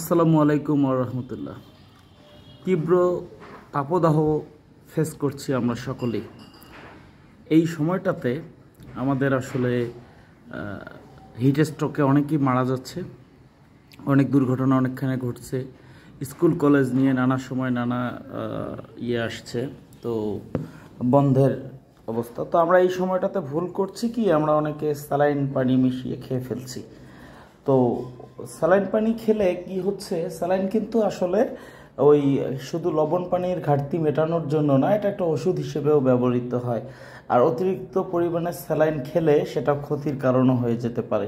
আসসালামু আলাইকুম রহমতুল্লাহ তীব্র তাপদাহ ফেস করছি আমরা সকলেই এই সময়টাতে আমাদের আসলে হিট স্ট্রোকে অনেকেই মারা যাচ্ছে অনেক দুর্ঘটনা অনেকখানে ঘটছে স্কুল কলেজ নিয়ে নানা সময় নানা ইয়ে আসছে তো বন্ধের অবস্থা তো আমরা এই সময়টাতে ভুল করছি কি আমরা অনেকে স্যালাইন পানি মিশিয়ে খেয়ে ফেলছি তো স্যালাইন পানি খেলে কি হচ্ছে স্যালাইন কিন্তু আসলে ওই শুধু লবণ পানির ঘাটতি মেটানোর জন্য না এটা একটা ওষুধ হিসেবেও ব্যবহৃত হয় আর অতিরিক্ত পরিমাণে স্যালাইন খেলে সেটা ক্ষতির কারণও হয়ে যেতে পারে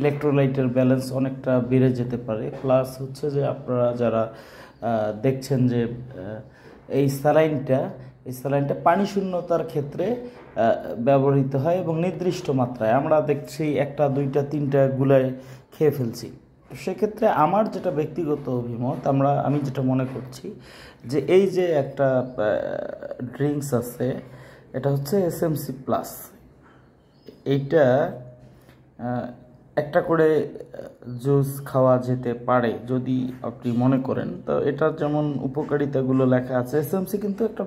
ইলেকট্রোলাইটের ব্যালেন্স অনেকটা বেড়ে যেতে পারে প্লাস হচ্ছে যে আপনারা যারা দেখছেন যে এই স্যালাইনটা এই স্যালাইনটা পানি শূন্যতার ক্ষেত্রে ব্যবহৃত হয় এবং নির্দিষ্ট মাত্রায় আমরা দেখছি একটা দুইটা তিনটা গুলায় খেয়ে ফেলছি তো সেক্ষেত্রে আমার যেটা ব্যক্তিগত অভিমত আমরা আমি যেটা মনে করছি যে এই যে একটা ড্রিঙ্কস আছে এটা হচ্ছে এস এমসি প্লাস এইটা একটা করে জুস খাওয়া যেতে পারে যদি আপনি মনে করেন তো এটার যেমন উপকারিতাগুলো লেখা আছে এস এমসি কিন্তু একটা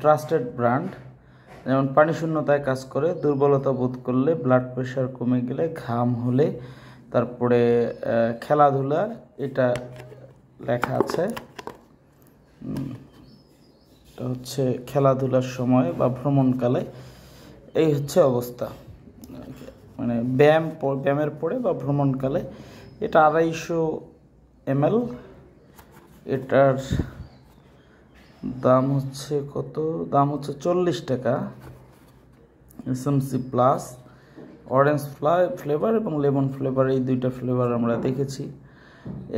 ট্রাস্টেড ব্র্যান্ড যেমন পানিশূন্যতায় কাজ করে দুর্বলতা বোধ করলে ব্লাড প্রেশার কমে গেলে ঘাম হলে তারপরে খেলাধুলা এটা লেখা আছে এটা হচ্ছে খেলাধুলার সময় বা ভ্রমণকালে এই হচ্ছে অবস্থা মানে ব্যায়াম ব্যায়ামের পরে বা ভ্রমণকালে এটা আড়াইশো এমএল এটার দাম হচ্ছে কত দাম হচ্ছে চল্লিশ টাকা এস প্লাস অরেঞ্জ ফ্লেভার এবং লেমন ফ্লেভার এই দুইটা ফ্লেভার আমরা দেখেছি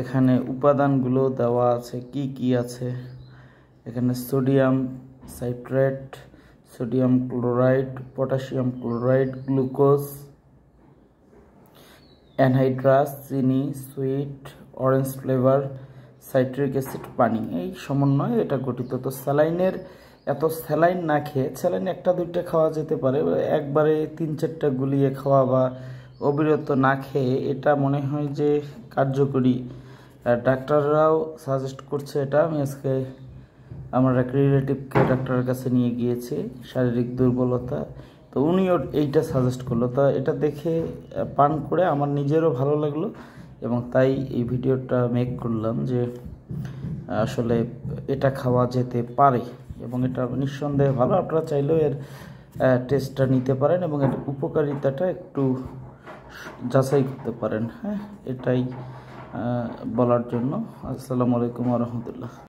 এখানে উপাদানগুলো দেওয়া আছে কি কি আছে এখানে sodium citrate sodium chloride potassium chloride glucose anhydrous চিনি sweet orange flavour citric acid পানি এই সমন্বয়ে এটা গঠিত তো স্যালাইনের এত স্যালাইন না খেয়ে স্যালাইন একটা দুইটা খাওয়া যেতে পারে একবারে তিন চারটা গুলিয়ে খাওয়া বা অবিরত না খেয়ে এটা মনে হয় যে কার্যকরী ডাক্তাররাও সাজেস্ট করছে এটা আমি আজকে আমার এক রিলেটিভকে ডাক্তারের কাছে নিয়ে গিয়েছি শারীরিক দুর্বলতা তো উনিও এইটা সাজেস্ট করলো তা এটা দেখে পান করে আমার নিজেরও ভালো লাগলো এবং তাই এই ভিডিওটা মেক করলাম যে আসলে এটা খাওয়া যেতে পারে এবং এটা নিঃসন্দেহে ভালো আপনারা চাইলেও এর টেস্টটা নিতে পারেন এবং এর উপকারিতাটা একটু যাচাই করতে পারেন হ্যাঁ এটাই বলার জন্য আসসালামু আলাইকুম রহমতুল্লাহ